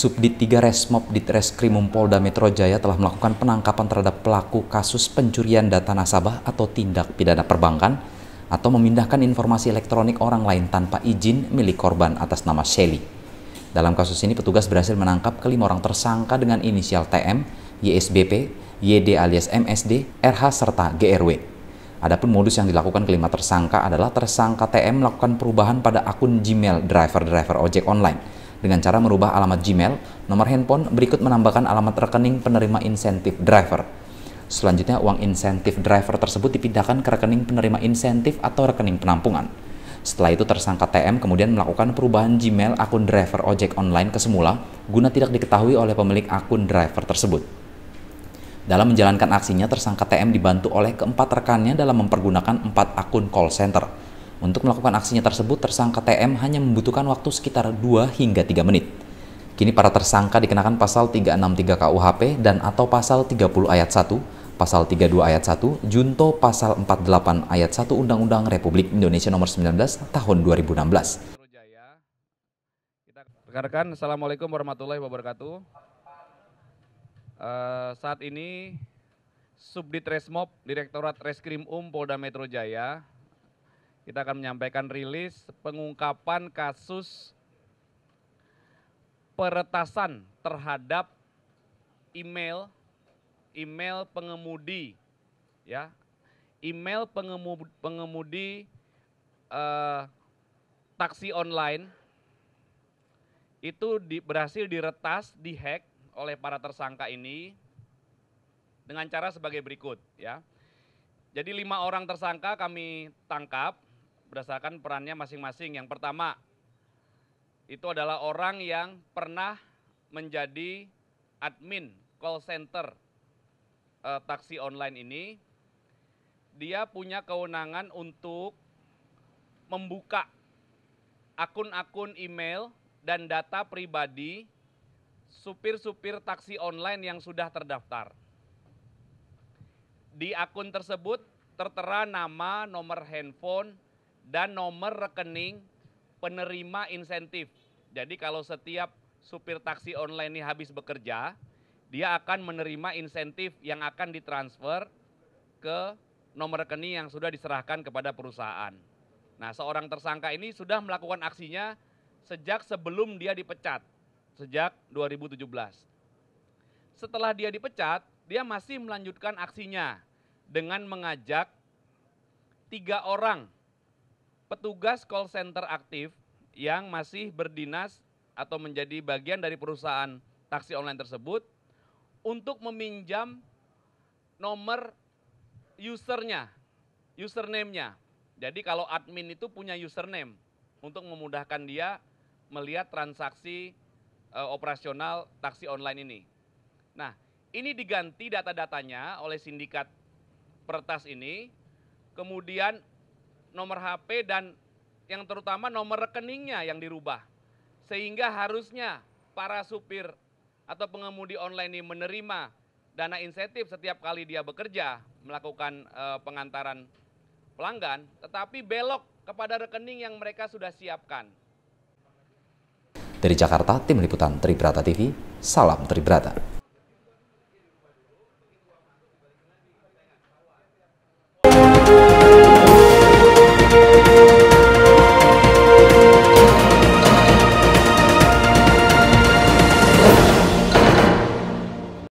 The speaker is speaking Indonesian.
Subdit 3 Resmob di Ditreskrimum Polda Metro Jaya telah melakukan penangkapan terhadap pelaku kasus pencurian data nasabah atau tindak pidana perbankan atau memindahkan informasi elektronik orang lain tanpa izin milik korban atas nama Shelly. Dalam kasus ini petugas berhasil menangkap kelima orang tersangka dengan inisial TM, YSBP, YD alias MSD, RH serta GRW. Adapun modus yang dilakukan kelima tersangka adalah tersangka TM melakukan perubahan pada akun Gmail driver-driver ojek online dengan cara merubah alamat Gmail, nomor handphone, berikut menambahkan alamat rekening penerima insentif driver. Selanjutnya, uang insentif driver tersebut dipindahkan ke rekening penerima insentif atau rekening penampungan. Setelah itu tersangka TM kemudian melakukan perubahan Gmail akun driver ojek online ke semula guna tidak diketahui oleh pemilik akun driver tersebut. Dalam menjalankan aksinya, tersangka TM dibantu oleh keempat rekannya dalam mempergunakan empat akun call center. Untuk melakukan aksinya tersebut, tersangka TM hanya membutuhkan waktu sekitar 2 hingga 3 menit. Kini para tersangka dikenakan pasal 363 KUHP dan atau pasal 30 ayat 1, pasal 32 ayat 1, junto pasal 48 ayat 1 Undang-Undang Republik Indonesia nomor 19 tahun 2016. Rekan-rekan, Assalamualaikum warahmatullahi wabarakatuh. Uh, saat ini Subdit Resmob Direktorat Reskrim Um Polda Metro Jaya kita akan menyampaikan rilis pengungkapan kasus peretasan terhadap email email pengemudi ya email pengemudi, pengemudi eh, taksi online itu di, berhasil diretas dihack oleh para tersangka ini dengan cara sebagai berikut ya jadi lima orang tersangka kami tangkap berdasarkan perannya masing-masing. Yang pertama, itu adalah orang yang pernah menjadi admin call center e, taksi online ini. Dia punya kewenangan untuk membuka akun-akun email dan data pribadi supir-supir taksi online yang sudah terdaftar. Di akun tersebut tertera nama, nomor handphone, dan nomor rekening penerima insentif. Jadi kalau setiap supir taksi online ini habis bekerja, dia akan menerima insentif yang akan ditransfer ke nomor rekening yang sudah diserahkan kepada perusahaan. Nah, seorang tersangka ini sudah melakukan aksinya sejak sebelum dia dipecat, sejak 2017. Setelah dia dipecat, dia masih melanjutkan aksinya dengan mengajak tiga orang petugas call center aktif yang masih berdinas atau menjadi bagian dari perusahaan taksi online tersebut untuk meminjam nomor usernya, username-nya. Jadi kalau admin itu punya username untuk memudahkan dia melihat transaksi e, operasional taksi online ini. Nah, ini diganti data-datanya oleh sindikat pertas ini. Kemudian nomor HP dan yang terutama nomor rekeningnya yang dirubah. Sehingga harusnya para supir atau pengemudi online ini menerima dana insentif setiap kali dia bekerja melakukan e, pengantaran pelanggan, tetapi belok kepada rekening yang mereka sudah siapkan. Dari Jakarta, Tim Liputan Tribrata TV, Salam Tribrata.